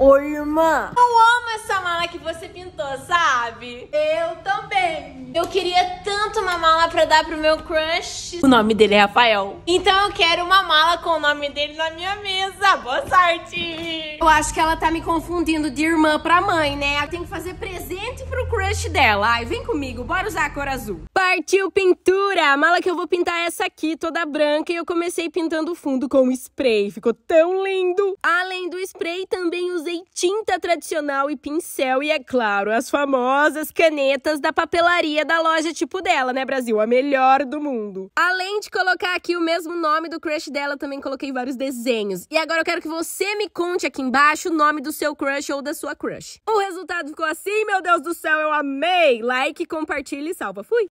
Ô, irmã! Eu amo essa mala que você pintou, sabe? Eu também! Eu queria tanto uma mala pra dar pro meu crush. O nome dele é Rafael. Então eu quero uma mala com o nome dele na minha mesa. Boa sorte! Eu acho que ela tá me confundindo de irmã pra mãe, né? Ela tem que fazer presente pro crush dela. Ai, vem comigo, bora usar a cor azul. Partiu pintura! A mala que eu vou pintar é essa aqui, toda branca. E eu comecei pintando o fundo com spray. Ficou tão lindo! Além do comprei também usei tinta tradicional e pincel e, é claro, as famosas canetas da papelaria da loja tipo dela, né, Brasil? A melhor do mundo. Além de colocar aqui o mesmo nome do crush dela, também coloquei vários desenhos. E agora eu quero que você me conte aqui embaixo o nome do seu crush ou da sua crush. O resultado ficou assim, meu Deus do céu, eu amei! Like, compartilhe e salva. Fui!